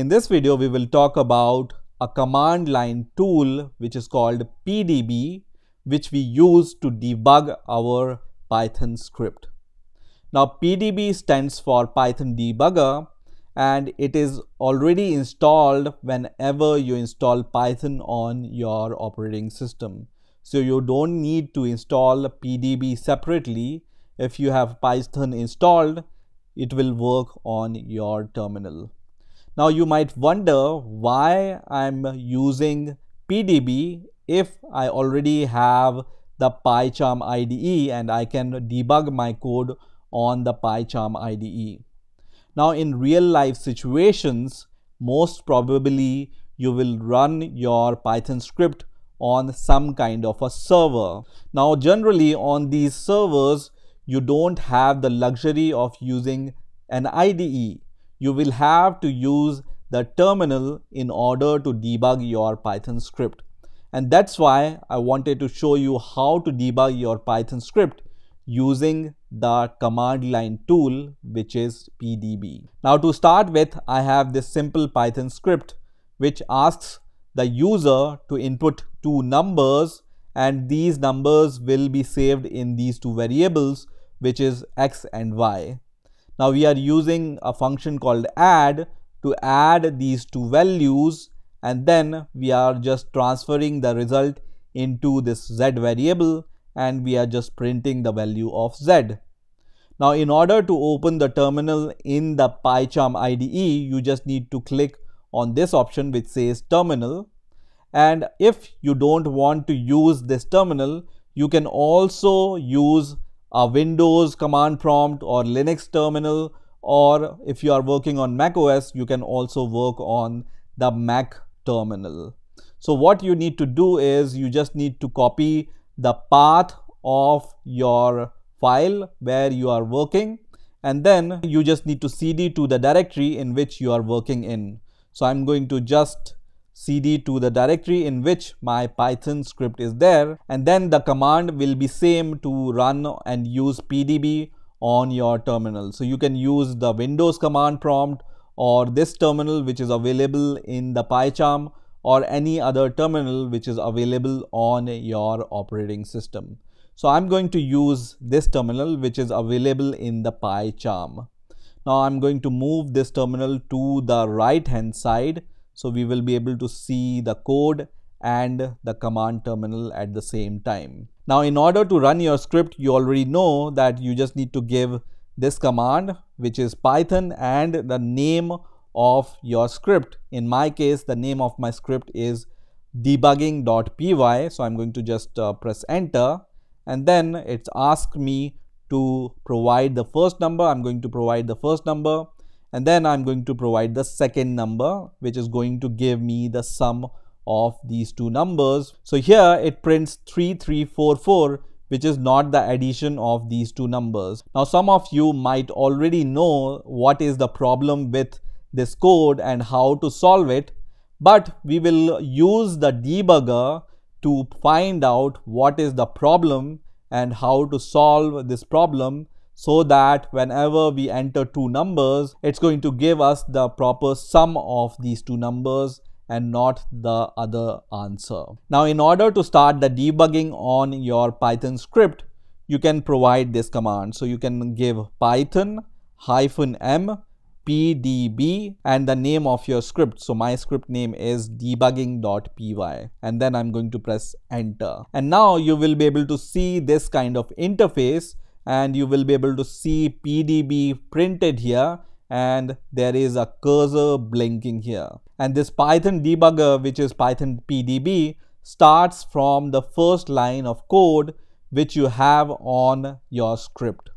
In this video, we will talk about a command line tool which is called PDB, which we use to debug our Python script. Now, PDB stands for Python Debugger and it is already installed whenever you install Python on your operating system. So you don't need to install PDB separately. If you have Python installed, it will work on your terminal. Now you might wonder why I'm using PDB if I already have the PyCharm IDE and I can debug my code on the PyCharm IDE. Now in real life situations, most probably you will run your Python script on some kind of a server. Now generally on these servers, you don't have the luxury of using an IDE you will have to use the terminal in order to debug your Python script. And that's why I wanted to show you how to debug your Python script using the command line tool, which is PDB. Now to start with, I have this simple Python script, which asks the user to input two numbers and these numbers will be saved in these two variables, which is X and Y. Now we are using a function called add to add these two values and then we are just transferring the result into this z variable and we are just printing the value of z. Now in order to open the terminal in the PyCharm IDE, you just need to click on this option which says terminal. And if you don't want to use this terminal, you can also use a Windows command prompt or Linux terminal or if you are working on Mac OS, you can also work on the Mac terminal. So what you need to do is you just need to copy the path of your file where you are working and then you just need to cd to the directory in which you are working in. So I'm going to just cd to the directory in which my python script is there and then the command will be same to run and use pdb on your terminal. So you can use the windows command prompt or this terminal which is available in the PyCharm or any other terminal which is available on your operating system. So I'm going to use this terminal which is available in the PyCharm. Now I'm going to move this terminal to the right hand side so we will be able to see the code and the command terminal at the same time. Now in order to run your script, you already know that you just need to give this command which is Python and the name of your script. In my case, the name of my script is debugging.py. So I'm going to just uh, press enter and then it's asked me to provide the first number. I'm going to provide the first number and then I'm going to provide the second number which is going to give me the sum of these two numbers. So here it prints 3344 which is not the addition of these two numbers. Now some of you might already know what is the problem with this code and how to solve it but we will use the debugger to find out what is the problem and how to solve this problem so that whenever we enter two numbers, it's going to give us the proper sum of these two numbers and not the other answer. Now, in order to start the debugging on your Python script, you can provide this command. So you can give python hyphen m pdb and the name of your script so my script name is debugging.py and then i'm going to press enter and now you will be able to see this kind of interface and you will be able to see PDB printed here and there is a cursor blinking here. And this Python debugger which is Python PDB starts from the first line of code which you have on your script.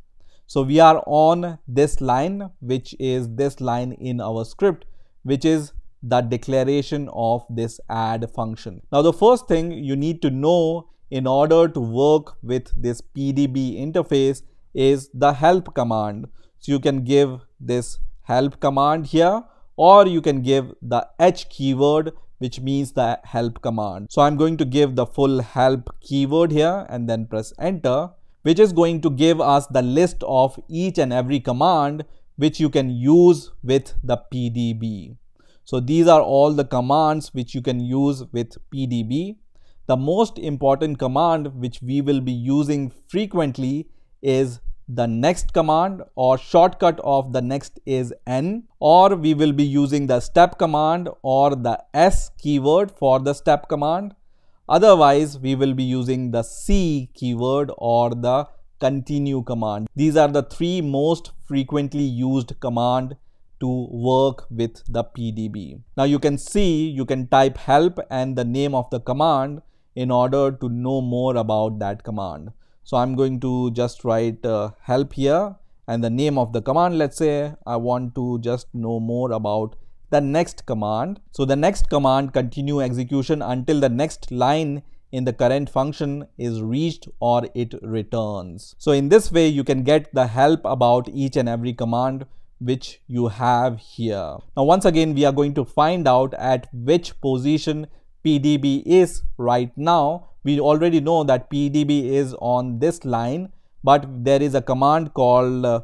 So we are on this line which is this line in our script which is the declaration of this add function. Now the first thing you need to know in order to work with this PDB interface is the help command. So you can give this help command here or you can give the H keyword which means the help command. So I'm going to give the full help keyword here and then press enter which is going to give us the list of each and every command which you can use with the PDB. So these are all the commands which you can use with PDB the most important command which we will be using frequently is the next command or shortcut of the next is n or we will be using the step command or the s keyword for the step command otherwise we will be using the c keyword or the continue command these are the three most frequently used command to work with the pdb now you can see you can type help and the name of the command in order to know more about that command. So I'm going to just write uh, help here and the name of the command. Let's say I want to just know more about the next command. So the next command continue execution until the next line in the current function is reached or it returns. So in this way, you can get the help about each and every command which you have here. Now, once again, we are going to find out at which position PDB is right now. We already know that PDB is on this line, but there is a command called uh,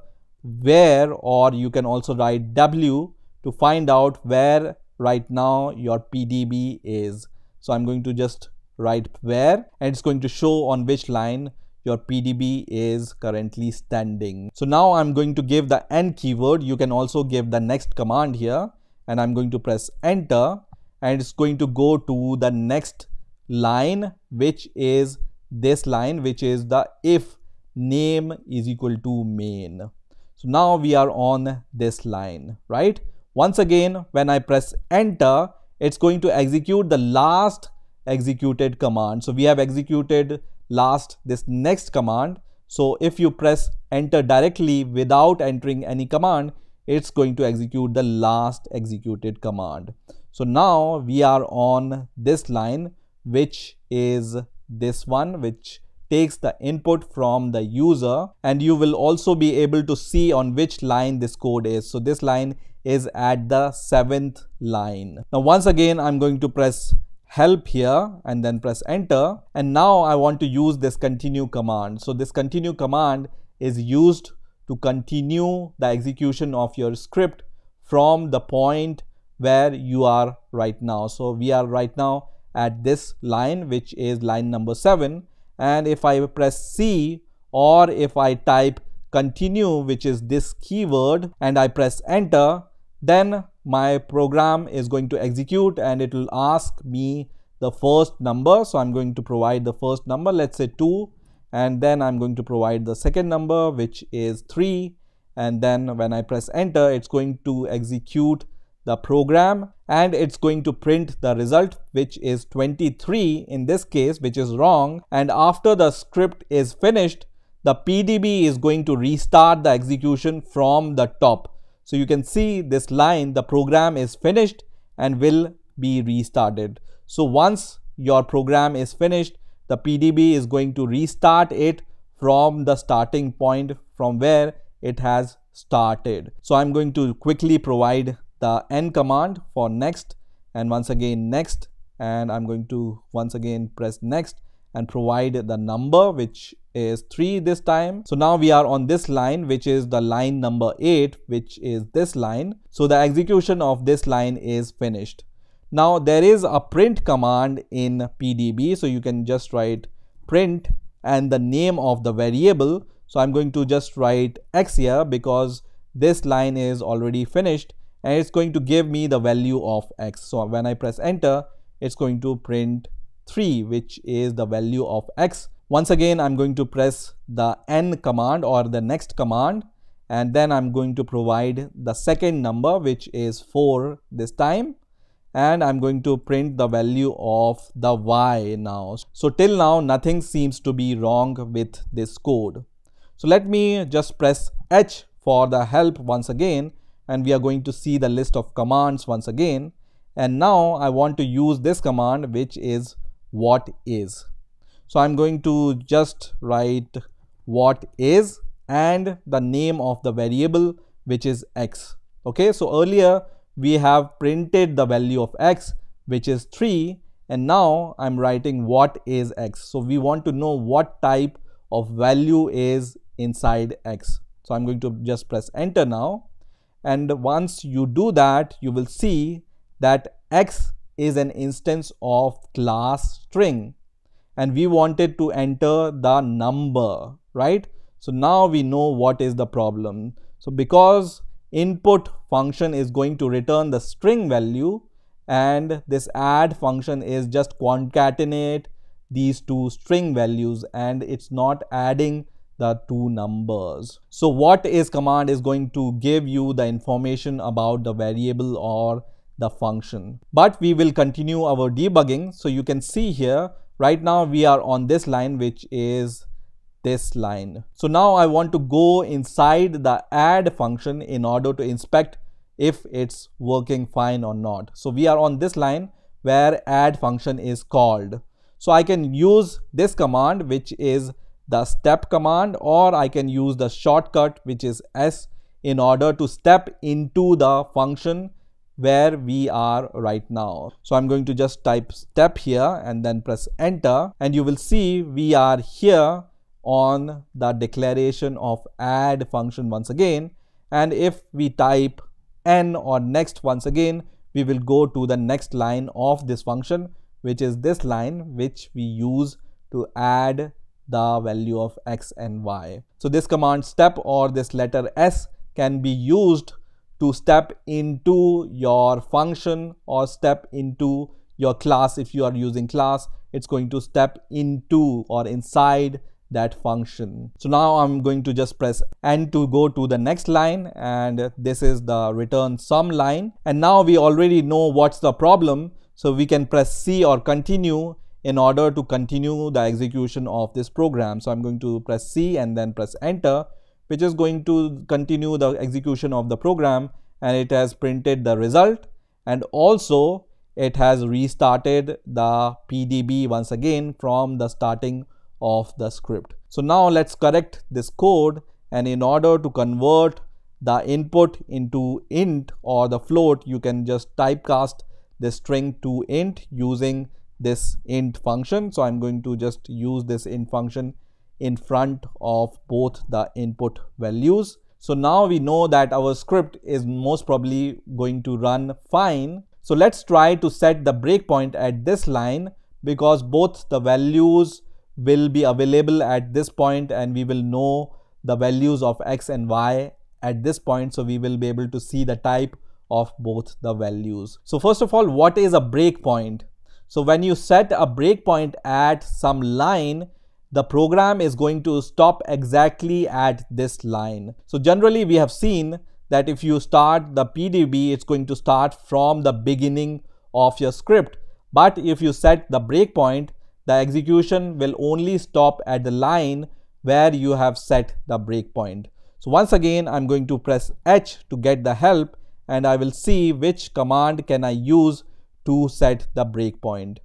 where or you can also write W to find out where right now your PDB is. So I'm going to just write where and it's going to show on which line your PDB is currently standing. So now I'm going to give the end keyword. You can also give the next command here and I'm going to press enter and it's going to go to the next line which is this line which is the if name is equal to main. So now we are on this line, right? Once again, when I press enter, it's going to execute the last executed command. So we have executed last this next command. So if you press enter directly without entering any command, it's going to execute the last executed command. So now we are on this line, which is this one, which takes the input from the user and you will also be able to see on which line this code is. So this line is at the seventh line. Now once again, I'm going to press help here and then press enter. And now I want to use this continue command. So this continue command is used to continue the execution of your script from the point where you are right now. So we are right now at this line which is line number 7 and if I press C or if I type continue which is this keyword and I press enter then my program is going to execute and it will ask me the first number so I'm going to provide the first number let's say 2 and then I'm going to provide the second number which is 3 and then when I press enter it's going to execute the program and it's going to print the result which is 23 in this case which is wrong and after the script is finished the PDB is going to restart the execution from the top. So you can see this line the program is finished and will be restarted. So once your program is finished the PDB is going to restart it from the starting point from where it has started. So I'm going to quickly provide the n command for next and once again next and I'm going to once again press next and provide the number which is 3 this time. So now we are on this line which is the line number 8 which is this line. So the execution of this line is finished. Now there is a print command in PDB so you can just write print and the name of the variable. So I'm going to just write x here because this line is already finished and it's going to give me the value of x. So when I press enter, it's going to print 3 which is the value of x. Once again, I'm going to press the n command or the next command and then I'm going to provide the second number which is 4 this time and I'm going to print the value of the y now. So till now nothing seems to be wrong with this code. So let me just press H for the help once again and we are going to see the list of commands once again. And now I want to use this command which is what is. So I'm going to just write what is and the name of the variable which is x. Okay, so earlier we have printed the value of x which is 3 and now I'm writing what is x. So we want to know what type of value is inside x. So I'm going to just press enter now and once you do that you will see that x is an instance of class string and we wanted to enter the number right so now we know what is the problem so because input function is going to return the string value and this add function is just concatenate these two string values and it's not adding the two numbers. So what is command is going to give you the information about the variable or the function. But we will continue our debugging. So you can see here, right now we are on this line, which is this line. So now I want to go inside the add function in order to inspect if it's working fine or not. So we are on this line where add function is called. So I can use this command, which is the step command or I can use the shortcut which is S in order to step into the function where we are right now. So I'm going to just type step here and then press enter and you will see we are here on the declaration of add function once again and if we type n or next once again we will go to the next line of this function which is this line which we use to add the value of x and y. So this command step or this letter s can be used to step into your function or step into your class if you are using class it's going to step into or inside that function. So now I'm going to just press N to go to the next line and this is the return sum line. And now we already know what's the problem. So we can press C or continue in order to continue the execution of this program. So I'm going to press C and then press enter, which is going to continue the execution of the program and it has printed the result and also it has restarted the PDB once again from the starting of the script. So now let's correct this code and in order to convert the input into int or the float you can just typecast the string to int using this int function. So I'm going to just use this int function in front of both the input values. So now we know that our script is most probably going to run fine. So let's try to set the breakpoint at this line because both the values will be available at this point and we will know the values of x and y at this point. So we will be able to see the type of both the values. So first of all, what is a breakpoint? So when you set a breakpoint at some line, the program is going to stop exactly at this line. So generally we have seen that if you start the PDB, it's going to start from the beginning of your script. But if you set the breakpoint, the execution will only stop at the line where you have set the breakpoint. So once again, I'm going to press H to get the help and I will see which command can I use to set the breakpoint.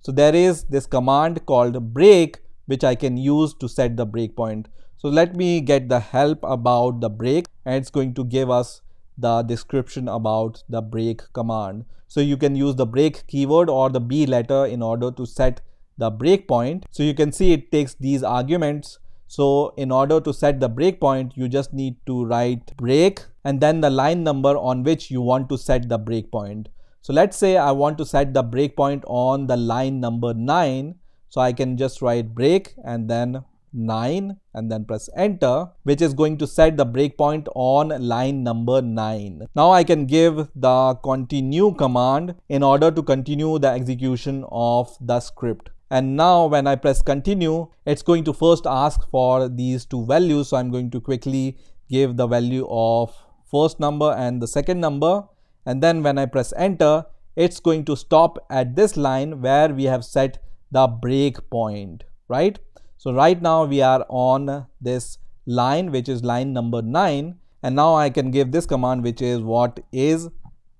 So there is this command called break which I can use to set the breakpoint. So let me get the help about the break and it's going to give us the description about the break command. So you can use the break keyword or the B letter in order to set the breakpoint. So you can see it takes these arguments. So in order to set the breakpoint, you just need to write break and then the line number on which you want to set the breakpoint. So let's say I want to set the breakpoint on the line number 9. So I can just write break and then 9 and then press enter which is going to set the breakpoint on line number 9. Now I can give the continue command in order to continue the execution of the script. And now when I press continue, it's going to first ask for these two values. So I'm going to quickly give the value of first number and the second number and then when I press enter it's going to stop at this line where we have set the breakpoint right so right now we are on this line which is line number 9 and now I can give this command which is what is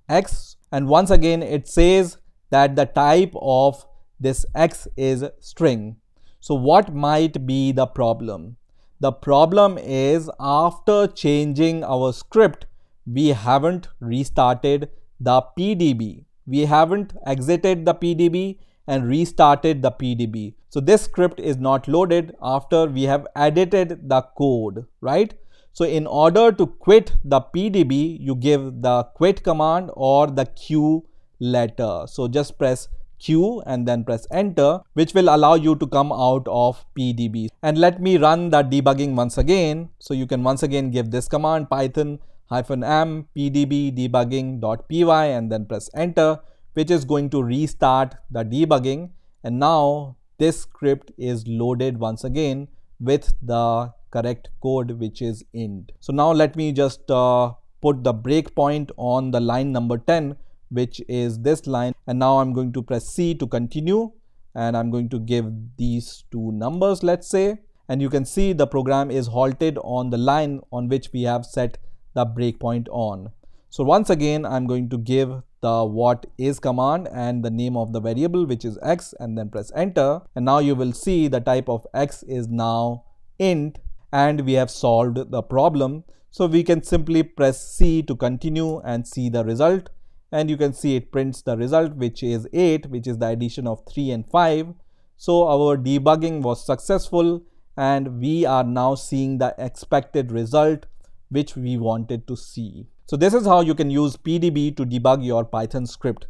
x and once again it says that the type of this x is string so what might be the problem the problem is after changing our script we haven't restarted the PDB. We haven't exited the PDB and restarted the PDB. So this script is not loaded after we have edited the code, right? So in order to quit the PDB, you give the quit command or the Q letter. So just press Q and then press enter, which will allow you to come out of PDB. And let me run the debugging once again. So you can once again give this command python hyphen m pdb debugging.py and then press enter which is going to restart the debugging and now this script is loaded once again with the correct code which is int. So now let me just uh, put the breakpoint on the line number 10 which is this line and now I'm going to press C to continue and I'm going to give these two numbers let's say and you can see the program is halted on the line on which we have set the breakpoint on. So once again, I'm going to give the what is command and the name of the variable which is x and then press enter. And now you will see the type of x is now int and we have solved the problem. So we can simply press C to continue and see the result. And you can see it prints the result which is 8 which is the addition of 3 and 5. So our debugging was successful and we are now seeing the expected result which we wanted to see. So this is how you can use PDB to debug your Python script.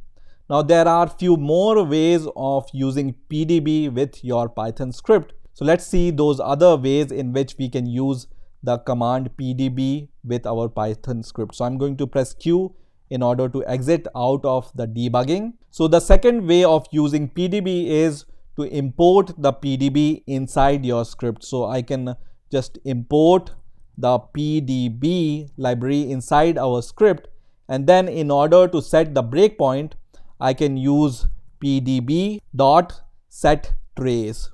Now there are few more ways of using PDB with your Python script. So let's see those other ways in which we can use the command PDB with our Python script. So I'm going to press Q in order to exit out of the debugging. So the second way of using PDB is to import the PDB inside your script. So I can just import the PDB library inside our script and then in order to set the breakpoint, I can use PDB dot set trace.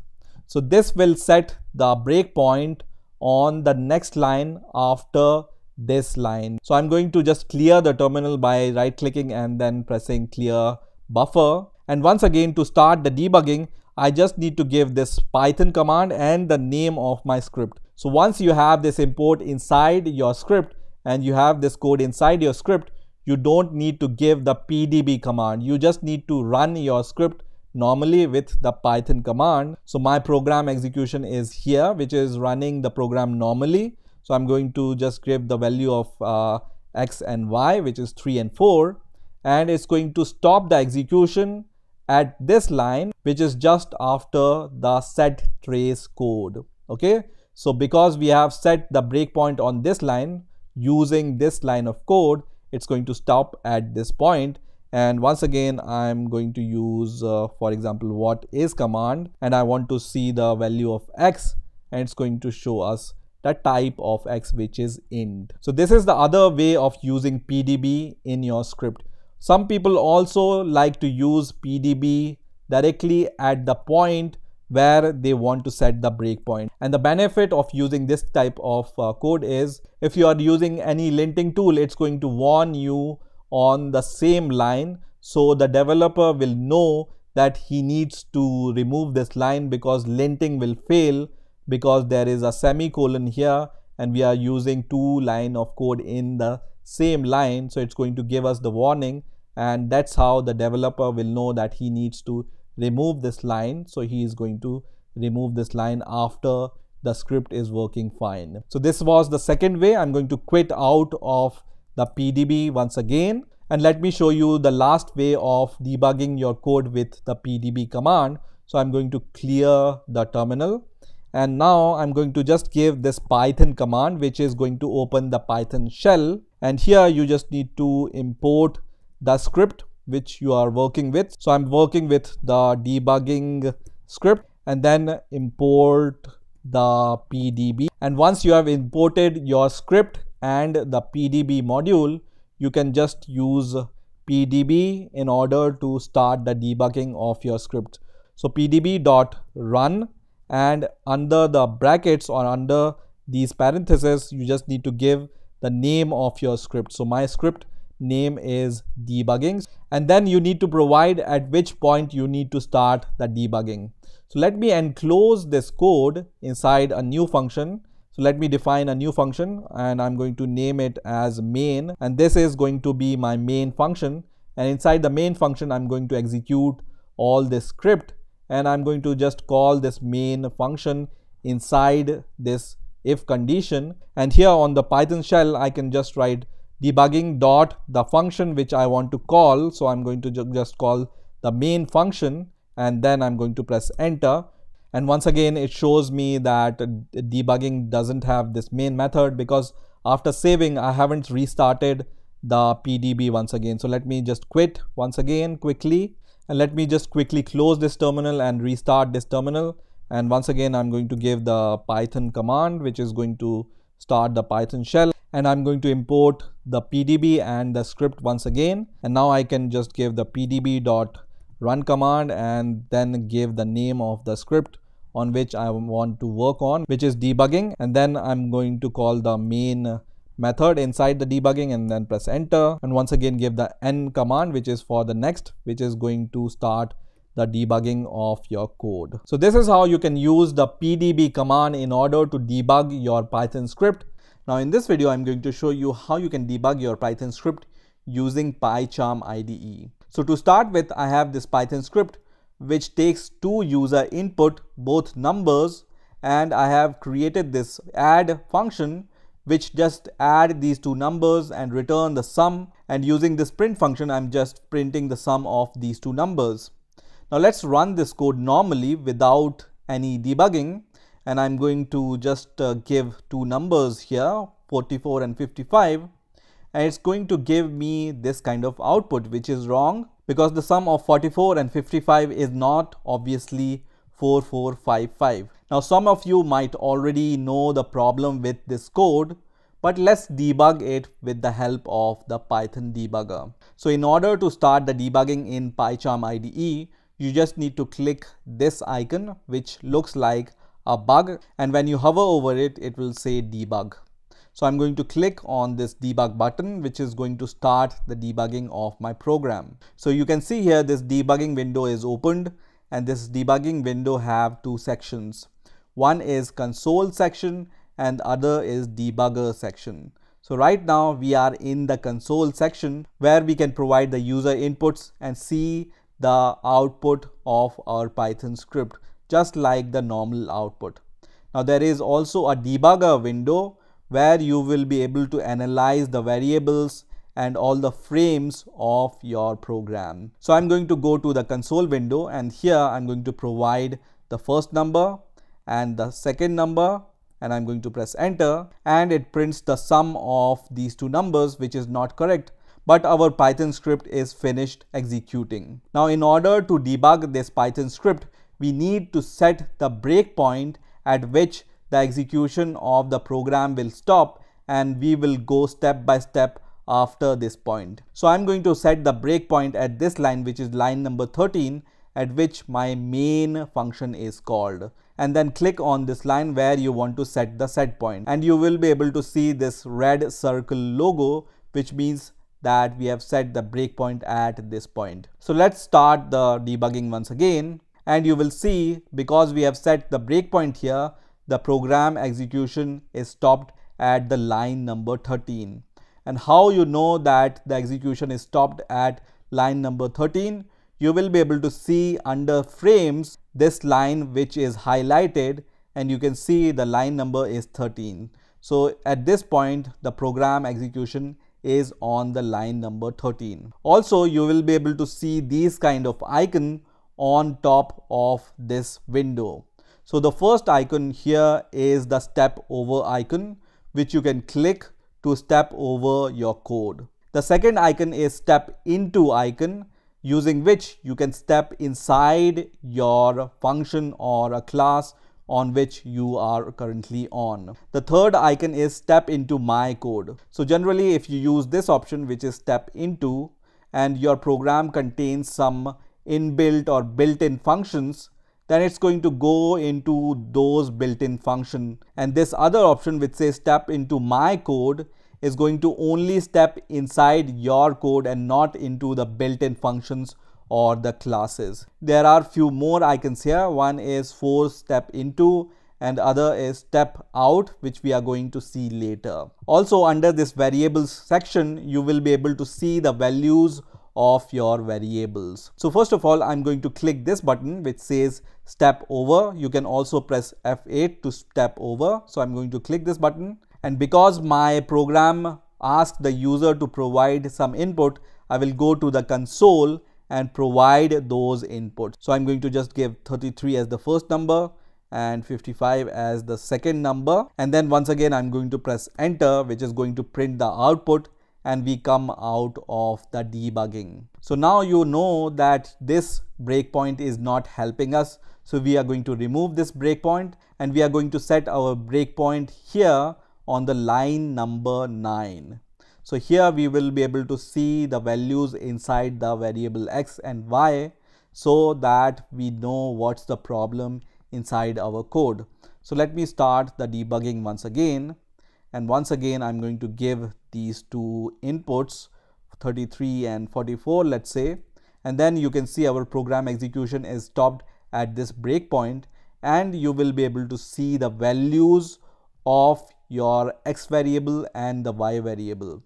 So this will set the breakpoint on the next line after this line. So I'm going to just clear the terminal by right clicking and then pressing clear buffer. And once again to start the debugging, I just need to give this Python command and the name of my script. So once you have this import inside your script and you have this code inside your script, you don't need to give the pdb command. You just need to run your script normally with the Python command. So my program execution is here, which is running the program normally. So I'm going to just give the value of uh, x and y, which is 3 and 4. And it's going to stop the execution at this line which is just after the set trace code okay so because we have set the breakpoint on this line using this line of code it's going to stop at this point and once again I'm going to use uh, for example what is command and I want to see the value of X and it's going to show us the type of X which is int. So this is the other way of using PDB in your script. Some people also like to use PDB directly at the point where they want to set the breakpoint. And the benefit of using this type of uh, code is if you are using any linting tool, it's going to warn you on the same line. So the developer will know that he needs to remove this line because linting will fail because there is a semicolon here and we are using two line of code in the same line so it's going to give us the warning and that's how the developer will know that he needs to remove this line so he is going to remove this line after the script is working fine so this was the second way i'm going to quit out of the pdb once again and let me show you the last way of debugging your code with the pdb command so i'm going to clear the terminal and now i'm going to just give this python command which is going to open the python shell and here you just need to import the script which you are working with so i'm working with the debugging script and then import the pdb and once you have imported your script and the pdb module you can just use pdb in order to start the debugging of your script so pdb dot run and under the brackets or under these parentheses you just need to give the name of your script. So my script name is debugging and then you need to provide at which point you need to start the debugging. So let me enclose this code inside a new function. So let me define a new function and I'm going to name it as main and this is going to be my main function and inside the main function I'm going to execute all this script and I'm going to just call this main function inside this if condition and here on the Python shell I can just write debugging dot the function which I want to call. So I'm going to ju just call the main function and then I'm going to press enter. And once again, it shows me that debugging doesn't have this main method because after saving, I haven't restarted the PDB once again. So let me just quit once again quickly and let me just quickly close this terminal and restart this terminal. And once again, I'm going to give the Python command, which is going to start the Python shell. And I'm going to import the PDB and the script once again. And now I can just give the PDB dot run command and then give the name of the script on which I want to work on, which is debugging. And then I'm going to call the main method inside the debugging and then press enter. And once again, give the n command, which is for the next, which is going to start the debugging of your code. So this is how you can use the pdb command in order to debug your Python script. Now in this video, I'm going to show you how you can debug your Python script using PyCharm IDE. So to start with, I have this Python script which takes two user input, both numbers, and I have created this add function which just add these two numbers and return the sum and using this print function I'm just printing the sum of these two numbers. Now let's run this code normally without any debugging and I'm going to just uh, give two numbers here 44 and 55 and it's going to give me this kind of output which is wrong because the sum of 44 and 55 is not obviously 4455. Now some of you might already know the problem with this code but let's debug it with the help of the Python debugger. So in order to start the debugging in PyCharm IDE, you just need to click this icon which looks like a bug and when you hover over it it will say debug so I'm going to click on this debug button which is going to start the debugging of my program. So you can see here this debugging window is opened and this debugging window have two sections. One is console section and other is debugger section. So right now we are in the console section where we can provide the user inputs and see the output of our Python script just like the normal output. Now there is also a debugger window where you will be able to analyze the variables and all the frames of your program. So I'm going to go to the console window and here I'm going to provide the first number and the second number and I'm going to press enter and it prints the sum of these two numbers which is not correct but our Python script is finished executing. Now in order to debug this Python script, we need to set the breakpoint at which the execution of the program will stop and we will go step by step after this point. So I'm going to set the breakpoint at this line which is line number 13 at which my main function is called and then click on this line where you want to set the set point and you will be able to see this red circle logo which means that we have set the breakpoint at this point. So let's start the debugging once again and you will see because we have set the breakpoint here, the program execution is stopped at the line number 13. And how you know that the execution is stopped at line number 13? You will be able to see under frames this line which is highlighted and you can see the line number is 13. So at this point the program execution is on the line number 13. Also, you will be able to see these kind of icon on top of this window. So the first icon here is the step over icon which you can click to step over your code. The second icon is step into icon using which you can step inside your function or a class on which you are currently on. The third icon is step into my code. So generally if you use this option which is step into and your program contains some inbuilt or built-in functions then it's going to go into those built-in function and this other option which says step into my code is going to only step inside your code and not into the built-in functions or the classes. There are few more icons here. One is four step into and other is step out which we are going to see later. Also under this variables section you will be able to see the values of your variables. So first of all I'm going to click this button which says step over. You can also press F8 to step over. So I'm going to click this button and because my program asked the user to provide some input I will go to the console and provide those inputs. So I'm going to just give 33 as the first number and 55 as the second number and then once again I'm going to press enter which is going to print the output and we come out of the debugging. So now you know that this breakpoint is not helping us. So we are going to remove this breakpoint and we are going to set our breakpoint here on the line number 9. So here we will be able to see the values inside the variable x and y so that we know what's the problem inside our code. So let me start the debugging once again and once again I'm going to give these two inputs 33 and 44 let's say and then you can see our program execution is stopped at this breakpoint and you will be able to see the values of your x variable and the y variable.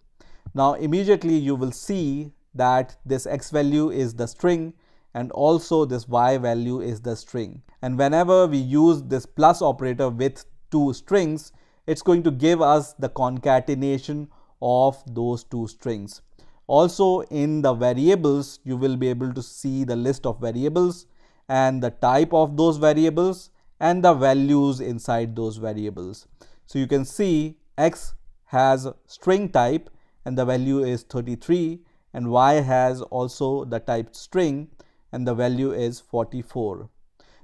Now immediately you will see that this x value is the string and also this y value is the string. And whenever we use this plus operator with two strings, it's going to give us the concatenation of those two strings. Also in the variables, you will be able to see the list of variables and the type of those variables and the values inside those variables. So you can see x has string type and the value is 33 and y has also the type string and the value is 44.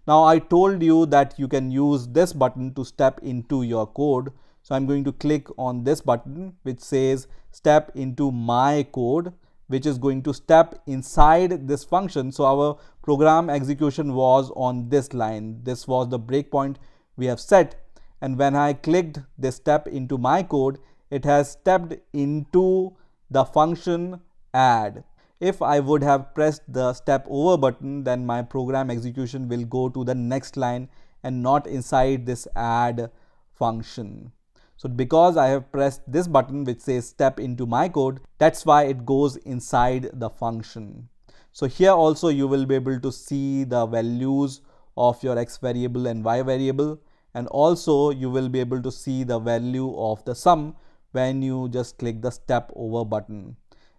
Now I told you that you can use this button to step into your code. So I'm going to click on this button which says step into my code which is going to step inside this function. So our program execution was on this line. This was the breakpoint we have set. And when I clicked this step into my code, it has stepped into the function add. If I would have pressed the step over button, then my program execution will go to the next line and not inside this add function. So because I have pressed this button which says step into my code, that's why it goes inside the function. So here also you will be able to see the values of your x variable and y variable and also you will be able to see the value of the sum when you just click the step over button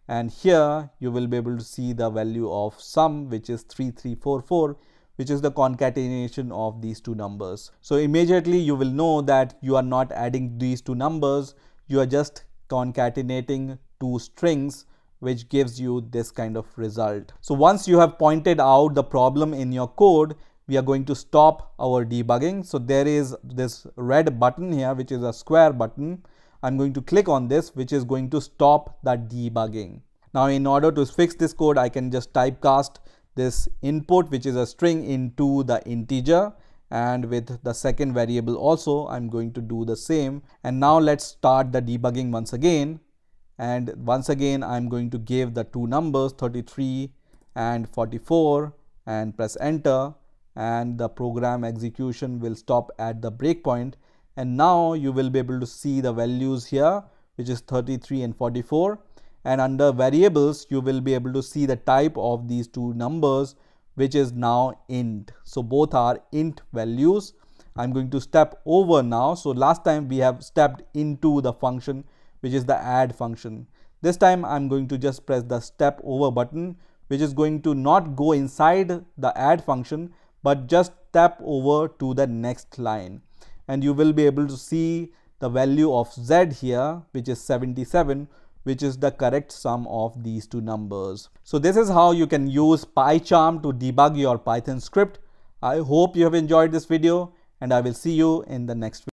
and here you will be able to see the value of sum which is 3344 which is the concatenation of these two numbers. So immediately you will know that you are not adding these two numbers you are just concatenating two strings which gives you this kind of result. So once you have pointed out the problem in your code we are going to stop our debugging. So there is this red button here which is a square button I'm going to click on this, which is going to stop that debugging. Now, in order to fix this code, I can just typecast this input, which is a string into the integer. And with the second variable also, I'm going to do the same. And now let's start the debugging once again. And once again, I'm going to give the two numbers 33 and 44 and press enter and the program execution will stop at the breakpoint and now you will be able to see the values here which is 33 and 44 and under variables you will be able to see the type of these two numbers which is now int so both are int values i'm going to step over now so last time we have stepped into the function which is the add function this time i'm going to just press the step over button which is going to not go inside the add function but just step over to the next line and you will be able to see the value of z here which is 77 which is the correct sum of these two numbers. So this is how you can use PyCharm to debug your Python script. I hope you have enjoyed this video and I will see you in the next video.